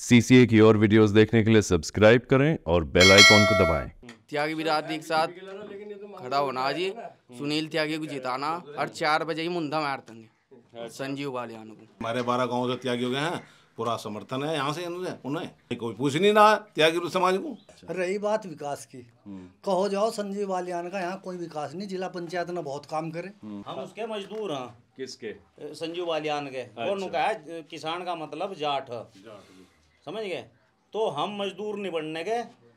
CCA की और videos देखने के लिए सब्सक्राइब करें और बेल आइकॉन को दबाएं त्यागी बिरादरी के साथ खड़ा होना आज सुनील त्यागी को जिताना और चार बजे ही मुंदा मारते संजीव बालियान को हमारे बारह गाँव से त्यागी हो गए हैं पूरा समर्थन है यहाँ से उन्हें कोई पूछ नहीं रहा त्यागी समाज को रही बात विकास की कहो जाओ संजीव बालियान का यहाँ कोई विकास नहीं जिला पंचायत ने बहुत काम करे हम उसके मजदूर हैं किसके संजीव बालियान के अच्छा। और किसान का मतलब जाट, जाट। समझ गए तो हम मजदूर नहीं बनने के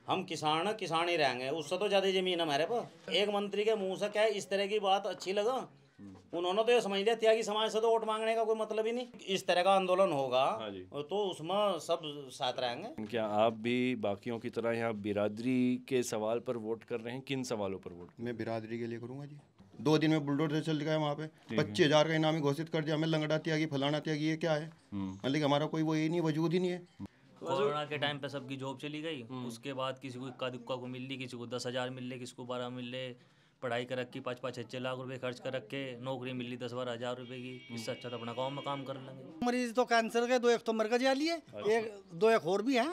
हम किसान किसान ही रहेंगे उससे तो ज़्यादा जमीन है हमारे पास एक मंत्री के मुंह से क्या इस तरह की बात अच्छी लगा उन्होंने तो ये समझ लिया त्यागी समाज से तो वोट मांगने का कोई मतलब ही नहीं इस तरह का आंदोलन होगा हाँ तो उसमें सब साथ रहेंगे क्या आप भी बाकियों की तरह यहाँ बिरादरी के सवाल पर वोट कर रहे हैं किन सवालों पर वोट मैं बिरादरी के लिए करूंगा जी दो दिन में बुलडोजर चल गया वहाँ पे पच्चीस हजार का इनामी घोषित कर दिया हमें लंगड़ा त्यागी फलाना त्यागी ये क्या है हम्म। मतलब हमारा कोई वो ये नहीं वजूद ही नहीं है कोरोना के टाइम पे सबकी जॉब चली गई हम्म। उसके बाद किसी को इक्का दुक्का को मिल ली किसी को दस हज़ार मिल ले किसी को बारह मिल ले पढ़ाई कर रखी पाँच पाँच छः लाख रुपए खर्च कर रखे नौकरी मिली दस बारह हज़ार रुपए की हम्म। इससे अच्छा तो अपना गाँव में काम कर लेंगे मरीज तो कैंसर के दो एक तो मरकज वाली लिए हाँ एक दो एक और भी है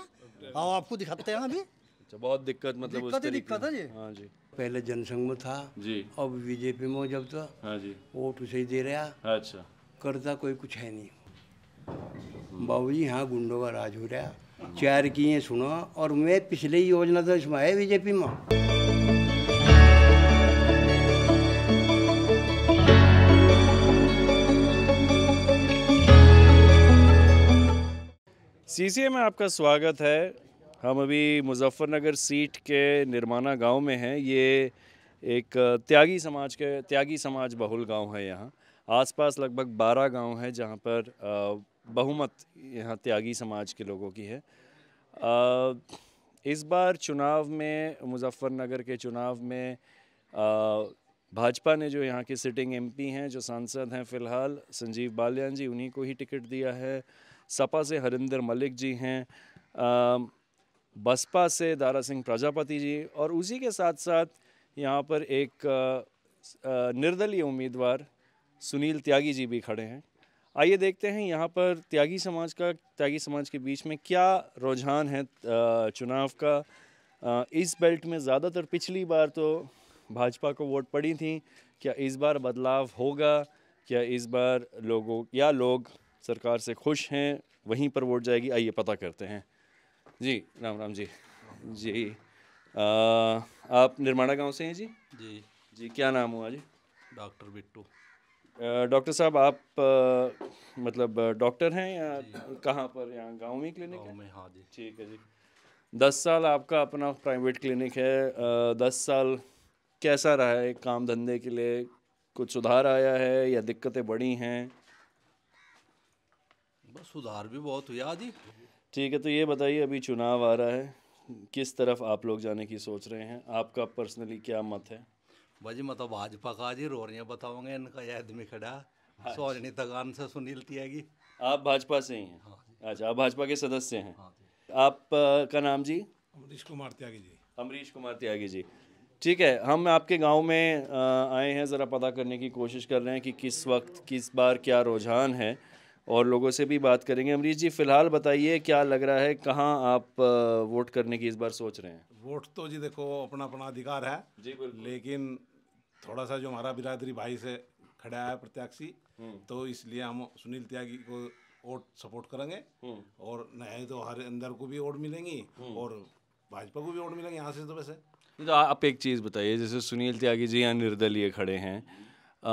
और आपको दिखाते हैं अभी अच्छा बहुत दिक्कत मतलब दिक्कत ही दिक्कत है जी हाँ जी पहले जनसंघ में था जी अब बीजेपी में जब था तो हाँ जी वोट उसे ही दे रहा अच्छा करता कोई कुछ है नहीं बाबू जी हाँ गुंडों का राज हो रहा है चार किए सुनो और मैं पिछले ही योजना तो इसमें है बीजेपी में सीसीए में आपका स्वागत है हम अभी मुजफ्फरनगर सीट के निर्माणा गांव में हैं ये एक त्यागी समाज के त्यागी समाज बहुल गांव है यहाँ आसपास लगभग बारह गांव हैं जहां पर बहुमत यहां त्यागी समाज के लोगों की है इस बार चुनाव में मुजफ्फरनगर के चुनाव में भाजपा ने जो यहाँ के सिटिंग एमपी हैं जो सांसद हैं फ़िलहाल संजीव बालियान जी उन्हीं को ही टिकट दिया है सपा से हरिंदर मलिक जी हैं बसपा से दारा सिंह प्रजापति जी और उसी के साथ साथ यहाँ पर एक निर्दलीय उम्मीदवार सुनील त्यागी जी भी खड़े हैं आइए देखते हैं यहाँ पर त्यागी समाज का त्यागी समाज के बीच में क्या रुझान है चुनाव का इस बेल्ट में ज़्यादातर पिछली बार तो भाजपा को वोट पड़ी थी क्या इस बार बदलाव होगा क्या इस बार लोगों या लोग सरकार से खुश हैं वहीं पर वोट जाएगी आइए पता करते हैं जी राम राम जी जी आ, आप निर्माणा गांव से हैं जी जी जी क्या नाम हुआ जी डॉक्टर बिट्टू डॉक्टर साहब आप आ, मतलब डॉक्टर हैं या कहाँ पर यहाँ गाँव में क्लिनिक है में हाँ जी ठीक है जी दस साल आपका अपना प्राइवेट क्लिनिक है दस साल कैसा रहा है काम धंधे के लिए कुछ सुधार आया है या दिक्कतें बढ़ी हैं बस सुधार भी बहुत हुआ हाँ जी ठीक है तो ये बताइए अभी चुनाव आ रहा है किस तरफ आप लोग जाने की सोच रहे हैं आपका पर्सनली क्या मत है भाजी मैं तो भाजपा का जी रोरियाँ बताऊंगा इनका यह आदमी खड़ा अच्छा। सोजनी तगान तो से सुनील त्यागी आप भाजपा से ही हैं हाँ अच्छा आप भाजपा के सदस्य हैं हाँ आप का नाम जी अमरीश कुमार त्यागी जी अमरीश कुमार त्यागी जी ठीक है हम आपके गांव में आए हैं ज़रा पता करने की कोशिश कर रहे हैं कि किस वक्त किस बार क्या रुझान है और लोगों से भी बात करेंगे अमरीश जी फ़िलहाल बताइए क्या लग रहा है कहाँ आप वोट करने की इस बार सोच रहे हैं वोट तो जी देखो अपना अपना अधिकार है जी बिल्कुल लेकिन थोड़ा सा जो हमारा बिरादरी भाई से खड़ा है प्रत्याशी हम्म। तो इसलिए हम सुनील त्यागी को वोट सपोर्ट करेंगे हम्म। और नए तो हर अंदर को भी वोट मिलेंगी हम्म। और भाजपा को भी वोट मिलेंगे यहाँ से तो वैसे तो आप एक चीज़ बताइए जैसे सुनील त्यागी जी यहाँ निर्दलीय खड़े हैं आ,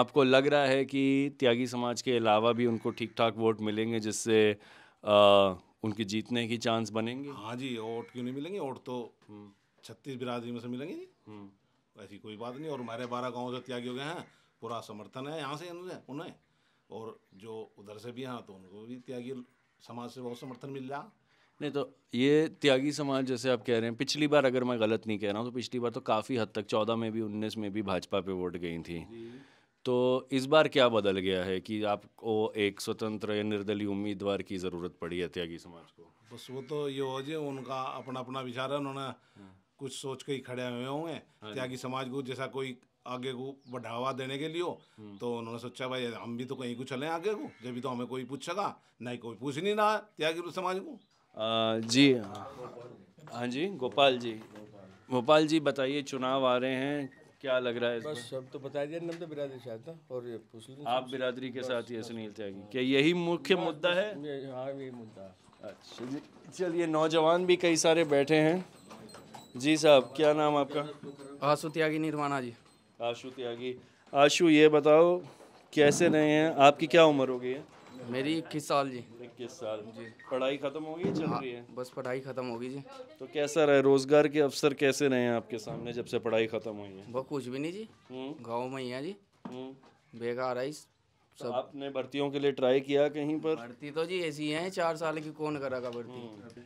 आपको लग रहा है कि त्यागी समाज के अलावा भी उनको ठीक ठाक वोट मिलेंगे जिससे उनके जीतने की चांस बनेंगे हाँ जी वोट क्यों नहीं मिलेंगे वोट तो छत्तीस बिरादरी में से मिलेंगे जी ऐसी कोई बात नहीं और हमारे बारह गाँव से त्यागी हो गए हैं पूरा समर्थन है यहाँ से उन्हें और जो उधर से भी हैं तो उनको भी त्यागी समाज से बहुत समर्थन मिल रहा नहीं तो ये त्यागी समाज जैसे आप कह रहे हैं पिछली बार अगर मैं गलत नहीं कह रहा हूँ तो पिछली बार तो काफ़ी हद तक चौदह में भी उन्नीस में भी भाजपा पे वोट गई थी तो इस बार क्या बदल गया है कि आपको एक स्वतंत्र या निर्दलीय उम्मीदवार की ज़रूरत पड़ी है त्यागी समाज को बस वो तो ये हो जाए उनका अपना अपना विचार है उन्होंने हाँ। कुछ सोच के ही खड़े हुए होंगे हाँ त्यागी समाज को जैसा कोई आगे को बढ़ावा देने के लिए हम्म। तो उन्होंने सोचा भाई हम भी तो कहीं को चले आगे को जब भी तो हमें कोई पूछ सका नहीं कोई पूछ नहीं रहा त्यागी समाज को आ, जी हाँ।, हाँ जी गोपाल जी गोपाल जी बताइए चुनाव आ रहे हैं क्या लग रहा है बस सब तो बता दिया तो बिरादरी के साथ और ये आप बिरादरी के साथ ये सुनील त्यागी क्या यही मुख्य मुद्दा है हाँ यही मुद्दा अच्छा जी चलिए नौजवान भी कई सारे बैठे हैं जी साहब क्या नाम आपका आशु त्यागी निर्वाणा जी आशु त्यागी आशु ये बताओ कैसे रहे हैं आपकी क्या उम्र हो गई है मेरी इक्कीस साल जी इक्कीस साल जी पढ़ाई ख़त्म हो गई चल हाँ, रही है बस पढ़ाई ख़त्म होगी जी तो कैसा रहे रोज़गार के अवसर कैसे रहे हैं आपके सामने जब से पढ़ाई ख़त्म हुई है वो कुछ भी नहीं जी हम्म। गाँव में ही है जी हम्म। बेकार है तो सब आपने भर्तियों के लिए ट्राई किया कहीं पर भर्ती तो जी ऐसी है चार साल की कौन करेगा भर्ती हम्म।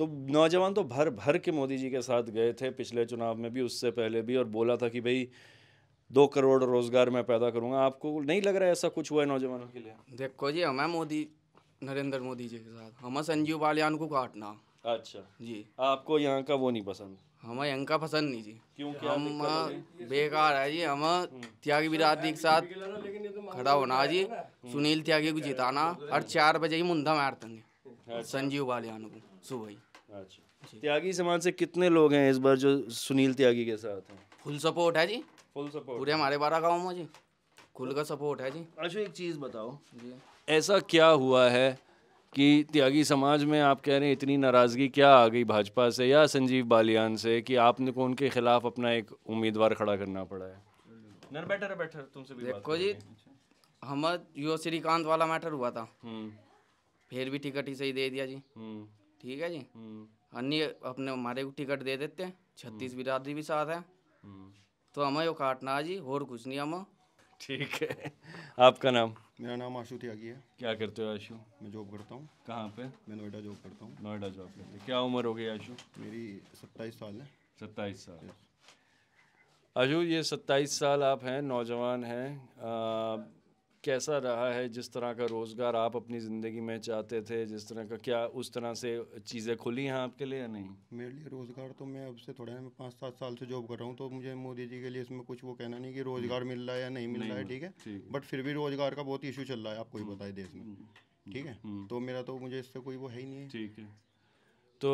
तो नौजवान तो भर भर के मोदी जी के साथ गए थे पिछले चुनाव में भी उससे पहले भी और बोला था कि भाई दो करोड़ रोजगार मैं पैदा करूंगा आपको नहीं लग रहा है ऐसा कुछ हुआ है नौजवानों के लिए देखो जी हमें मोदी नरेंद्र मोदी जी के साथ हमें संजीव बालियान को काटना अच्छा जी आपको यहाँ का वो नहीं पसंद हमें यहाँ का पसंद नहीं जी क्यों हम बेकार है जी हम हम्म। त्यागी बिरादरी के साथ खड़ा होना जी हम्म। सुनील त्यागी को जिताना और चार बजे ही मुंदा मार देंगे अच्छा। संजीव बालियान को सुबह ही अच्छा त्यागी समाज से कितने लोग हैं इस बार जो सुनील त्यागी के साथ हैं फुल सपोर्ट है जी फुल सपोर्ट पूरे हमारे बारह गाँव में जी खुल का सपोर्ट है जी अच्छा एक चीज़ बताओ जी ऐसा क्या हुआ है कि त्यागी समाज में आप कह रहे हैं इतनी नाराज़गी क्या आ गई भाजपा से या संजीव बालियान से कि आपने को उनके खिलाफ अपना एक उम्मीदवार खड़ा करना पड़ा है नर बैठर बैठर तुमसे भी देखो जी हम यो श्रीकांत वाला मैटर हुआ था हम्म। फिर भी टिकट ही सही दे दिया जी हम्म। ठीक है जी हम्म। अन्य अपने हमारे को टिकट दे देते हैं छत्तीस हम्म। बिरादरी भी साथ है हम्म। तो हमें वो काटना जी और कुछ नहीं हम ठीक है आपका नाम मेरा नाम आशु त्यागी है क्या करते हो आशु मैं जॉब करता हूँ कहाँ पे मैं नोएडा जॉब करता हूँ नोएडा जॉब करते क्या उम्र हो गई आशु मेरी सत्ताईस साल है सत्ताईस साल आशु ये सत्ताईस साल आप हैं नौजवान हैं कैसा रहा है जिस तरह का रोज़गार आप अपनी ज़िंदगी में चाहते थे जिस तरह का क्या उस तरह से चीज़ें खुली हैं आपके लिए या नहीं मेरे लिए रोज़गार तो मैं अब से थोड़ा है मैं पाँच सात साल से जॉब कर रहा हूँ तो मुझे मोदी जी के लिए इसमें कुछ वो कहना नहीं कि रोज़गार मिल रहा है या नहीं मिल रहा है ठीक है बट फिर भी रोज़गार का बहुत इशू चल रहा है आपको ही बताए हम्म, देश में हम्म, ठीक है हम्म। तो मेरा तो मुझे इससे कोई वो है ही नहीं है ठीक है तो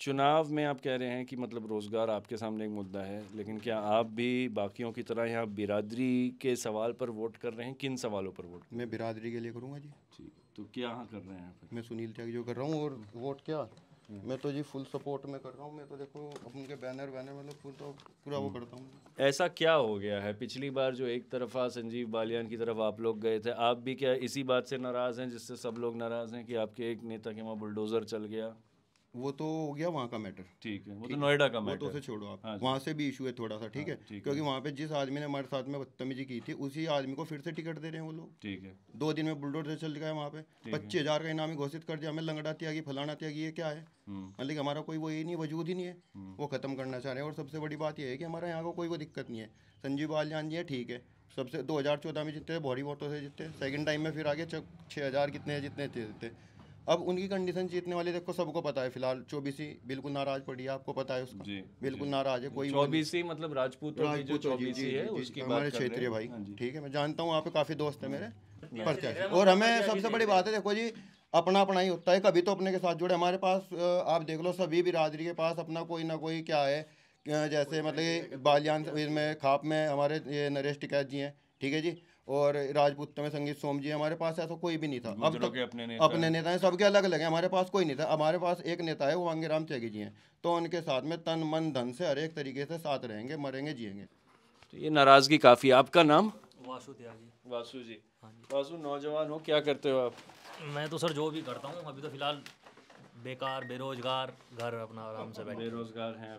चुनाव में आप कह रहे हैं कि मतलब रोज़गार आपके सामने एक मुद्दा है लेकिन क्या आप भी बाकियों की तरह यहाँ बिरादरी के सवाल पर वोट कर रहे हैं किन सवालों पर वोट मैं बिरादरी के लिए करूँगा जी ठीक तो क्या हाँ कर रहे हैं फिर? मैं सुनील त्यागी जो कर रहा हूँ और वोट क्या मैं तो जी फुल सपोर्ट में कर रहा हूँ मैं तो देखो उनके बैनर वैनर मतलब फुल तो पूरा वो करता हूँ ऐसा क्या हो गया है पिछली बार जो एक तरफा संजीव बालियान की तरफ आप लोग गए थे आप भी क्या इसी बात से नाराज़ हैं जिससे सब लोग नाराज़ हैं कि आपके एक नेता के वहाँ बुलडोज़र चल गया वो तो हो गया वहाँ का मैटर ठीक है वो तो नोएडा का मैटर वो तो उसे छोड़ो आप हाँ वहाँ से भी इशू है थोड़ा सा हाँ ठीक है क्योंकि वहाँ पे जिस आदमी ने हमारे साथ में बदतमीजी की थी उसी आदमी को फिर से टिकट दे रहे हैं वो लोग ठीक है दो दिन में से चल गया है वहाँ पे पच्चीस हजार का इनाम घोषित कर दिया हमें लंगड़ा त्यागी फलाना त्यागी ये क्या है मतलब हमारा कोई वो ये नहीं वजूद ही नहीं है हम्म। वो खत्म करना चाह रहे हैं और सबसे बड़ी बात यह है कि हमारे यहाँ को कोई वो दिक्कत नहीं है संजीव जान जी है ठीक है सबसे चौदह में जितने बॉडी वोटों से जितते सेकंड टाइम में फिर आगे छः हज़ार कितने जितने थे जितने अब उनकी कंडीशन जीतने वाले देखो सबको पता है फिलहाल चौबीसी बिल्कुल नाराज पड़ी है आपको पता है उसका जी, बिल्कुल नाराज है कोई चौबीसी मतलब राजपूत है उसकी हमारे क्षेत्रीय भाई हाँ ठीक है मैं जानता हूँ पे काफी दोस्त है मेरे पर्चा और हमें सबसे बड़ी बात है देखो जी अपना अपना ही होता है कभी तो अपने के साथ जुड़े हमारे पास आप देख लो सभी बिरादरी के पास अपना कोई ना कोई क्या है जैसे मतलब बालियान में खाप में हमारे ये नरेश टिकैत जी हैं ठीक है जी और राजपूत में संगीत सोम जी हमारे पास ऐसा कोई भी नहीं था अब तक अपने नेता अपने नेता हैं सबके अलग अलग हैं हमारे पास कोई नहीं था हमारे पास एक नेता है वो राम चेगी जी हैं तो उनके साथ में तन मन धन से हर एक तरीके से साथ रहेंगे मरेंगे जियेंगे तो ये नाराज़गी काफ़ी आपका नाम वासु त्यागी वासु हाँ जी वासु नौजवान हो क्या करते हो आप मैं तो सर जो भी करता हूँ अभी तो फिलहाल बेकार बेरोजगार घर अपना आराम से बेरोजगार हैं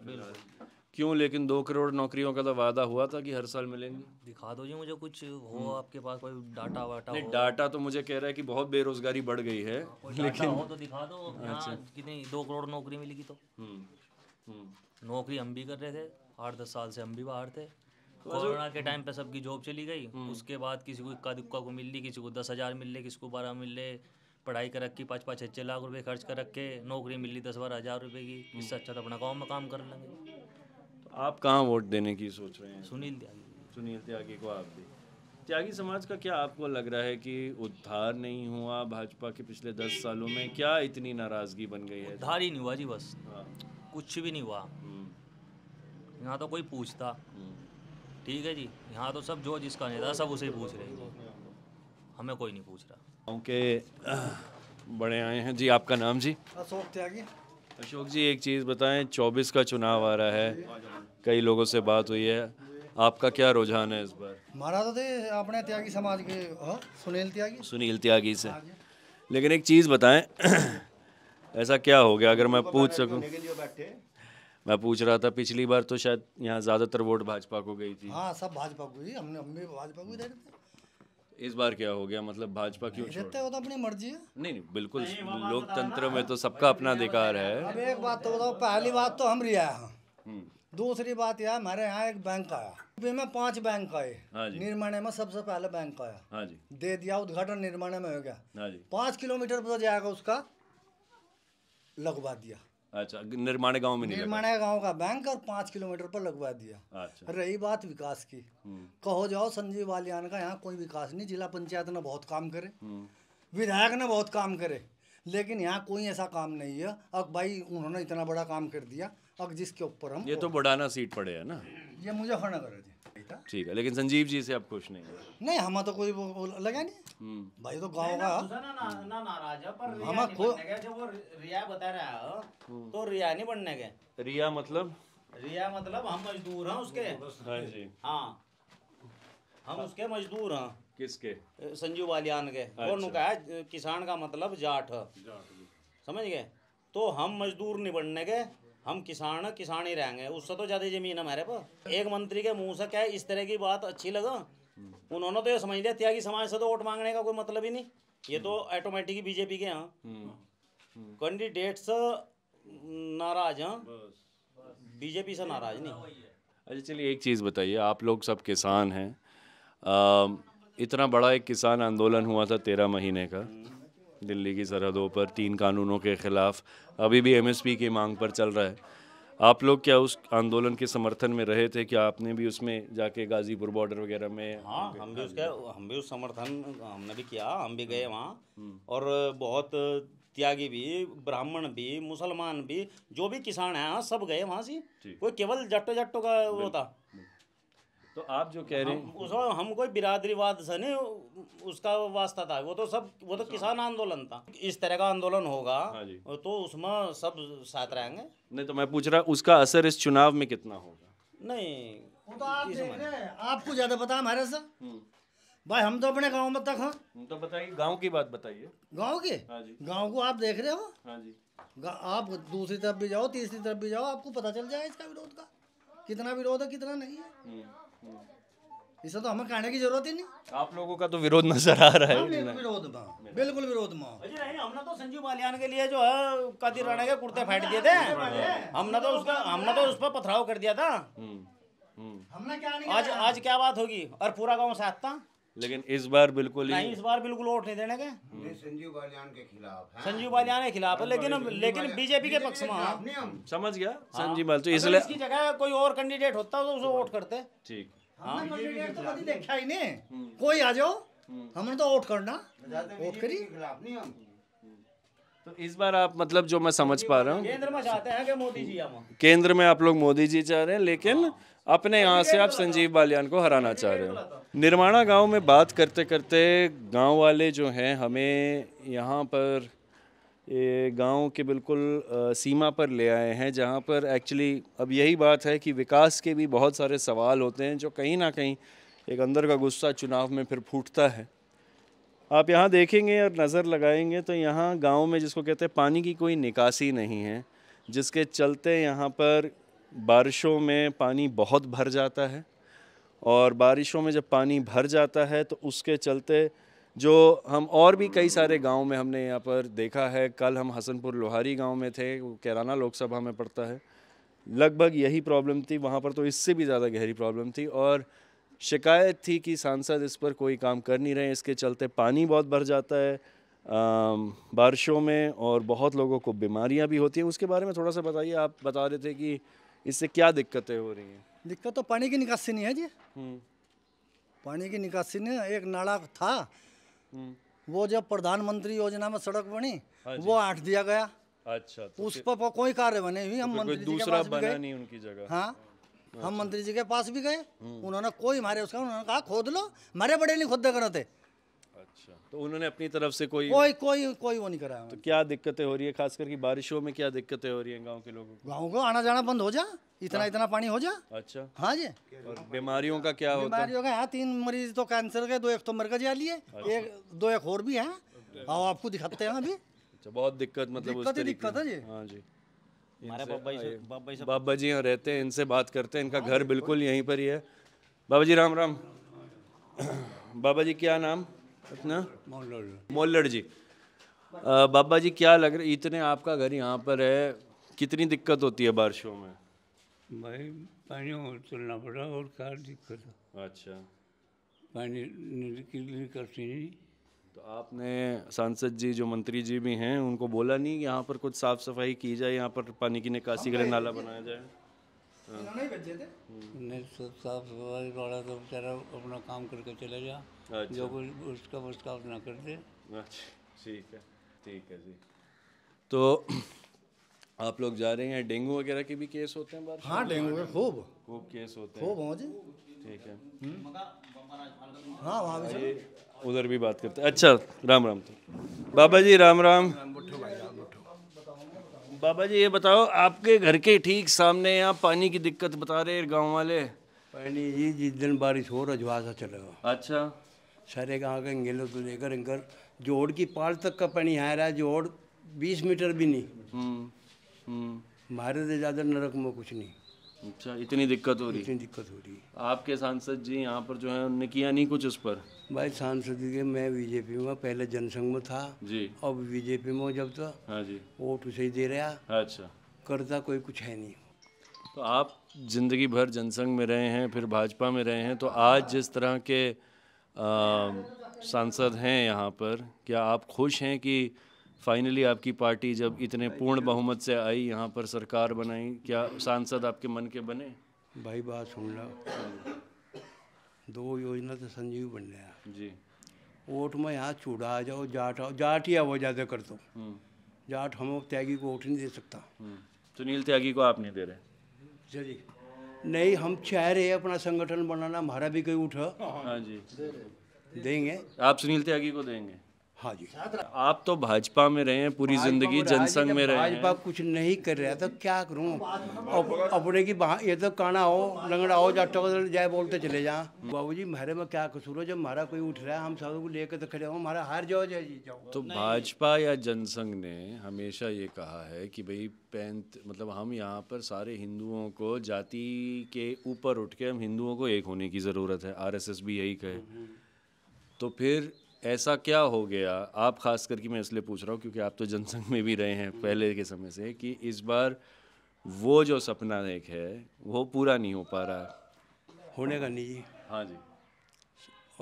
क्यों लेकिन दो करोड़ नौकरियों का तो वादा हुआ था कि हर साल मिलेंगे दिखा दो जी मुझे कुछ हो आपके पास कोई डाटा वाटा नहीं डाटा तो मुझे कह रहा है कि बहुत बेरोजगारी बढ़ गई है हाँ, लेकिन हो तो दिखा दो हाँ, अच्छा कितनी दो करोड़ नौकरी मिलेगी तो हम्म, हम्म। नौकरी हम भी कर रहे थे आठ दस साल से हम भी बाहर थे कोरोना के टाइम पे सबकी जॉब चली गई हम्म। उसके बाद किसी को इक्का दुक्का को मिल रही किसी को दस हज़ार मिल रहे किसी को बारह मिल रहे पढ़ाई कर रखी पाँच पाँच छः लाख रुपए खर्च कर रखे नौकरी मिली दस बारह हज़ार रुपए की इससे अच्छा तो अपना गाँव में काम कर लेंगे आप कहाँ वोट देने की सोच रहे हैं सुनील त्यागी सुनील त्यागी को आप दी त्यागी समाज का क्या आपको लग रहा है कि उद्धार नहीं हुआ भाजपा के पिछले दस सालों में क्या इतनी नाराजगी बन गई है उद्धार ही नहीं हुआ जी बस हाँ। कुछ भी नहीं हुआ हम्म। यहाँ तो कोई पूछता हम्म। ठीक है जी यहाँ तो सब जो जिसका नेता सब उसे पूछ रहे हैं हमें कोई नहीं पूछ रहा ओके बड़े आए हैं जी आपका नाम जी अशोक त्यागी अशोक जी एक चीज़ बताएं 24 का चुनाव आ रहा है कई लोगों से बात हुई है आपका क्या रुझान है इस बार हमारा तो अपने त्यागी समाज के हाँ, सुनील त्यागी सुनील त्यागी से लेकिन एक चीज़ बताएं ऐसा क्या हो गया अगर मैं पूछ सकूं मैं पूछ रहा था पिछली बार तो शायद यहाँ ज़्यादातर वोट भाजपा को गई थी हाँ सब भाजपा को ही हमने हम भी भाजपा को ही दे रहे थे इस बार क्या हो गया मतलब भाजपा क्यों छोड़ वो तो अपनी मर्जी है नहीं नहीं बिल्कुल लोकतंत्र में तो सबका अपना अधिकार है अब एक बात तो बताओ पहली बात तो हम रिया है हम्म। दूसरी बात यह हमारे यहाँ एक बैंक आया में पांच बैंक आए हाँ निर्माण में सबसे पहले बैंक आया हाँ दे दिया उद्घाटन निर्माण में हो गया हाँ पांच किलोमीटर पर जाएगा उसका लगवा दिया अच्छा निर्माण गांव में निर्माण गांव का बैंक और पांच किलोमीटर पर लगवा दिया अच्छा रही बात विकास की हम्म। कहो जाओ संजीव वालियान का यहाँ कोई विकास नहीं जिला पंचायत ने बहुत काम करे हम्म। विधायक ने बहुत काम करे लेकिन यहाँ कोई ऐसा काम नहीं है अब भाई उन्होंने इतना बड़ा काम कर दिया अब जिसके ऊपर हम ये तो बढ़ाना सीट पड़े है ना ये मुझे फणा कर थे बेटा ठीक है लेकिन संजीव जी से आप खुश नहीं है नहीं हमें तो कोई वो लगा नहीं हम्म। भाई तो गाँव का ना नाराज रिया बता रहा है हाँ, हम्म। तो रिया नहीं बनने गए रिया मतलब रिया मतलब हम मजदूर हैं उसके तो हाँ जी हाँ हम उसके मजदूर हैं किसके संजीव वालियान के और कहा अच्छा। किसान का मतलब जाट समझ गए तो हम मजदूर नहीं बनने गए हम किसान किसान ही रहेंगे उससे तो ज़्यादा ज़मीन हमारे पास एक मंत्री के मुंह से क्या इस तरह की बात अच्छी लगा उन्होंने तो ये समझ लिया त्यागी समाज से तो वोट मांगने का कोई मतलब ही नहीं ये तो ऑटोमेटिक हम्म। बीजेपी के यहाँ कैंडिडेट हम्म। हम्म। से नाराज हैं बीजेपी से नाराज नहीं अच्छा चलिए एक चीज़ बताइए आप लोग सब किसान हैं इतना बड़ा एक किसान आंदोलन हुआ था तेरह महीने का दिल्ली की सरहदों पर तीन कानूनों के खिलाफ अभी भी एमएसपी की मांग पर चल रहा है आप लोग क्या उस आंदोलन के समर्थन में रहे थे क्या आपने भी उसमें जाके गाजीपुर बॉर्डर वगैरह में हाँ हम भी उसके हम भी उस समर्थन हमने भी किया हम भी गए वहाँ हम्म। और बहुत त्यागी भी ब्राह्मण भी मुसलमान भी जो भी किसान है हाँ, सब गए वहाँ से कोई केवल जट्टो जट्टो का वो था तो आप जो कह रहे हैं हम कोई बिरादरीवाद से नहीं उसका वास्ता था वो तो सब वो तो अच्छा। किसान आंदोलन था इस तरह का आंदोलन होगा हाँ तो उसमें सब साथ रहेंगे नहीं तो मैं पूछ रहा उसका असर इस चुनाव में कितना होगा नहीं तो आप आपको ज्यादा पता हमारे से हम्म। भाई हम तो अपने गाँव में तक हैं तो बताइए गाँव की बात बताइए गाँव के हाँ गाँव को आप देख रहे हो हाँ आप दूसरी तरफ भी जाओ तीसरी तरफ भी जाओ आपको पता चल जाएगा इसका विरोध का कितना विरोध है कितना नहीं है हम्म। हम्म। इसे तो हमें कहने की जरूरत ही नहीं आप लोगों का तो विरोध नजर आ रहा है विरोध में बिल्कुल विरोध में हमने तो संजीव बालियान के लिए जो है कदी रहने के कुर्ते फेंट दिए थे हमने तो उसका हमने तो उस पर पथराव कर दिया था हम्म, हम्म। हमने क्या आज आज क्या बात होगी और पूरा गाँव साथ था लेकिन इस बार बिल्कुल नहीं इस बार बिल्कुल वोट नहीं देने के संजीव बालियान के खिलाफ संजीव बालियान के खिलाफ लेकिन लेकिन बीजेपी के पक्ष में हाँ। समझ गया हाँ। संजीव बाल तो इसलिए इसकी जगह कोई और कैंडिडेट होता तो उसे वोट करते ठीक हाँ, तो देखा ही नहीं हम्म। कोई आ जाओ हम्म। हमने तो वोट करना वोट करी तो इस बार आप मतलब जो मैं समझ पा रहा हूँ केंद्र में चाहते हैं कि मोदी जी केंद्र में आप लोग मोदी जी चाह रहे हैं लेकिन अपने यहाँ से आप संजीव बालियान को हराना चाह रहे हो निर्माणा गांव में बात करते करते गांव वाले जो हैं हमें यहाँ पर गांव के बिल्कुल सीमा पर ले आए हैं जहाँ पर एक्चुअली अब यही बात है कि विकास के भी बहुत सारे सवाल होते हैं जो कहीं ना कहीं एक अंदर का गुस्सा चुनाव में फिर फूटता है आप यहाँ देखेंगे और नज़र लगाएंगे तो यहाँ गांव में जिसको कहते हैं पानी की कोई निकासी नहीं है जिसके चलते यहाँ पर बारिशों में पानी बहुत भर जाता है और बारिशों में जब पानी भर जाता है तो उसके चलते जो हम और भी कई सारे गांव में हमने यहाँ पर देखा है कल हम हसनपुर लोहारी गांव में थे वो कैराना लोकसभा में पड़ता है लगभग यही प्रॉब्लम थी वहाँ पर तो इससे भी ज़्यादा गहरी प्रॉब्लम थी और शिकायत थी कि सांसद इस पर कोई काम कर नहीं रहे इसके चलते पानी बहुत भर जाता है बारिशों में और बहुत लोगों को बीमारियां भी होती हैं उसके बारे में थोड़ा सा बताइए आप बता रहे थे कि इससे क्या दिक्कतें हो रही हैं दिक्कत तो पानी की निकासी नहीं है जी हम्म। पानी की निकासी नहीं एक नाड़ा था हम्म। वो जब प्रधानमंत्री योजना में सड़क बनी हाँ वो आठ दिया गया अच्छा तो उस पर कोई कार्य बने हुई हम तो मंत्री दूसरा बना नहीं उनकी जगह हाँ हम अच्छा। मंत्री जी के पास भी गए हम्म। उन्होंने कोई मारे उसका उन्होंने कहा खोद लो मारे बड़े नहीं खोदे करते अच्छा तो उन्होंने अपनी तरफ से कोई कोई कोई कोई वो नहीं करा तो क्या दिक्कतें हो रही है खासकर की बारिशों में क्या दिक्कतें हो रही है गाँव के लोगों को गाँव को आना जाना बंद हो जा इतना हाँ। इतना पानी हो जा अच्छा हाँ जी और बीमारियों का क्या होता बीमारियों का यहाँ तीन मरीज तो कैंसर के दो एक तो मरकज आ लिए अच्छा। एक दो एक और भी है और आपको दिखाते हैं अभी अच्छा, बहुत दिक्कत मतलब दिक्कत है जी हाँ जी बाबा जी हाँ, बाबा जी यहाँ रहते हैं इनसे बात करते हैं इनका हाँ, घर बिल्कुल यहीं पर ही है बाबा जी राम राम बाबा जी क्या नाम अपना मोल्लड़ जी बाबा जी क्या लग रहा इतने आपका घर यहाँ पर है कितनी दिक्कत होती है बारिशों में भाई पानी और चलना पड़ा और क्या दिक्कत अच्छा पानी निकलती नहीं तो आपने सांसद जी जो मंत्री जी भी हैं उनको बोला नहीं यहाँ पर कुछ साफ़ सफाई की जाए यहाँ पर पानी की निकासी के लिए नाला बनाया जाए नहीं साफ सफाई वाला तो बेचारा अपना काम करके चले जा अच्छा। जो कुछ उसका उसका अपना कर दे अच्छा ठीक है ठीक है जी तो आप लोग जा रहे हैं डेंगू वगैरह के भी केस होते हैं बार हाँ डेंगू के खूब खूब केस होते हैं खूब जी ठीक है हाँ वहाँ भी उधर भी बात करते हैं अच्छा राम राम तो। बाबा जी राम राम बाबा जी ये बताओ आपके घर के ठीक सामने यहाँ पानी की दिक्कत बता रहे गांव वाले पानी जी जिस दिन बारिश हो रजवा सा चलेगा अच्छा सारे गाँव के गेलो तो लेकर जोड़ की पाल तक का पानी आ रहा है जोड़ बीस मीटर भी नहीं हम्म। महाराज ज़्यादा नरक में कुछ नहीं अच्छा इतनी दिक्कत हो रही इतनी दिक्कत हो रही आपके सांसद जी यहाँ पर जो है उनने किया नहीं कुछ उस पर भाई सांसद जी मैं बीजेपी में पहले जनसंघ में था जी अब बीजेपी में जब था तो। हाँ जी वोट उसे ही दे रहा अच्छा करता कोई कुछ है नहीं तो आप जिंदगी भर जनसंघ में रहे हैं फिर भाजपा में रहे हैं तो आज जिस तरह के आ, सांसद हैं यहाँ पर क्या आप खुश हैं कि फाइनली आपकी पार्टी जब इतने पूर्ण बहुमत से आई यहाँ पर सरकार बनाई क्या सांसद आपके मन के बने भाई बात सुन लो दो योजना तो संजीव बन गया जी वोट में यहाँ चूड़ा आ जाओ जाट आओ जाट ही आओ ज़्यादा कर दो हम्म। जाट हम त्यागी को वोट नहीं दे सकता हम्म। सुनील त्यागी को आप नहीं दे रहे जी नहीं हम चाह रहे अपना संगठन बनाना हमारा भी कोई उठा हाँ जी देंगे आप सुनील त्यागी को देंगे हाँ जी आप तो भाजपा में रहे हैं पूरी जिंदगी जनसंघ में रहे भाजपा कुछ नहीं कर रहा तो क्या करूँ अपने की ये तो काना हो लंगड़ा हो जाट तो जाए बोलते चले जा बाबू जी मेरे में क्या कसूर हो जब हमारा कोई उठ रहा है हम सब को लेकर तो खड़े हो हमारा हार जाओ जाए जाओ तो भाजपा या जनसंघ ने हमेशा ये कहा है कि भाई पैंत मतलब हम यहाँ पर सारे हिंदुओं को जाति के ऊपर उठ के हम हिंदुओं को एक होने की ज़रूरत है आरएसएस भी यही कहे हम्म, हम्म। तो फिर ऐसा क्या हो गया आप खास करके मैं इसलिए पूछ रहा हूँ क्योंकि आप तो जनसंघ में भी रहे हैं पहले के समय से कि इस बार वो जो सपना एक है वो पूरा नहीं हो पा रहा होने का नहीं हाँ जी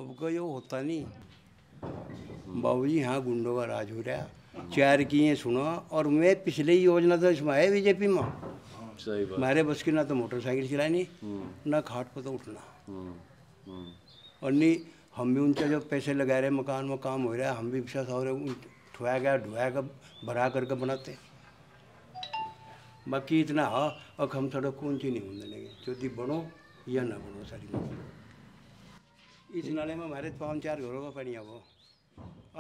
अब का ये होता नहीं बाबू जी हाँ गुंडों का राज हो रहा चार किए सुनो और मैं पिछले ही योजना तो इसमें आया बीजेपी में मारे बस की ना तो मोटरसाइकिल चलानी हम्म। ना खाट पर तो उठना हम्म। हम्म। और नहीं हम भी उनके जो पैसे लगा रहे मकान में काम हो रहा है हम भी विश्वास हो रहे ठुआ गया ढुआ का भरा करके बनाते बाकी इतना हा और हम थोड़ा कौन चीज नहीं होने लगे दी बनो या ना बनो सारी इस नाले में हमारे पाँच चार घरों का पानी है वो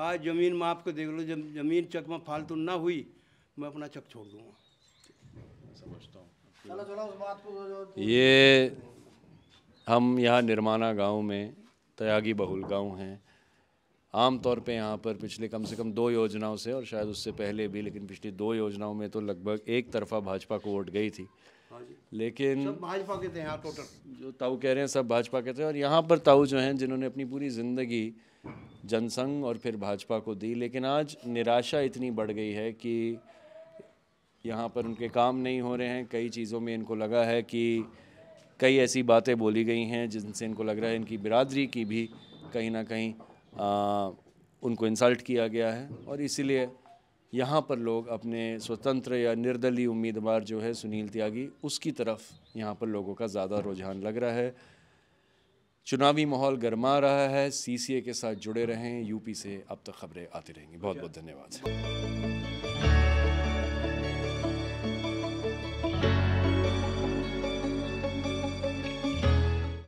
आज ज़मीन में आपको देख लो जब ज़मीन चक में फालतू ना हुई मैं अपना चक छोड़ दूँगा समझता हूँ ये हम यहाँ निर्माणा गांव में तयागी बहुल गाँव हैं आमतौर पे यहाँ पर पिछले कम से कम दो योजनाओं से और शायद उससे पहले भी लेकिन पिछली दो योजनाओं में तो लगभग एक तरफा भाजपा को वोट गई थी हाँ लेकिन सब भाजपा के थे यहाँ टोटल जो ताऊ कह रहे हैं सब भाजपा के थे और यहाँ पर ताऊ जो हैं जिन्होंने अपनी पूरी ज़िंदगी जनसंघ और फिर भाजपा को दी लेकिन आज निराशा इतनी बढ़ गई है कि यहाँ पर उनके काम नहीं हो रहे हैं कई चीज़ों में इनको लगा है कि कई ऐसी बातें बोली गई हैं जिनसे इनको लग रहा है इनकी बिरादरी की भी कहीं ना कहीं आ, उनको इंसल्ट किया गया है और इसीलिए यहाँ पर लोग अपने स्वतंत्र या निर्दलीय उम्मीदवार जो है सुनील त्यागी उसकी तरफ यहाँ पर लोगों का ज़्यादा रुझान लग रहा है चुनावी माहौल गरमा रहा है सीसीए के साथ जुड़े रहें यूपी से अब तक खबरें आती रहेंगी बहुत बहुत धन्यवाद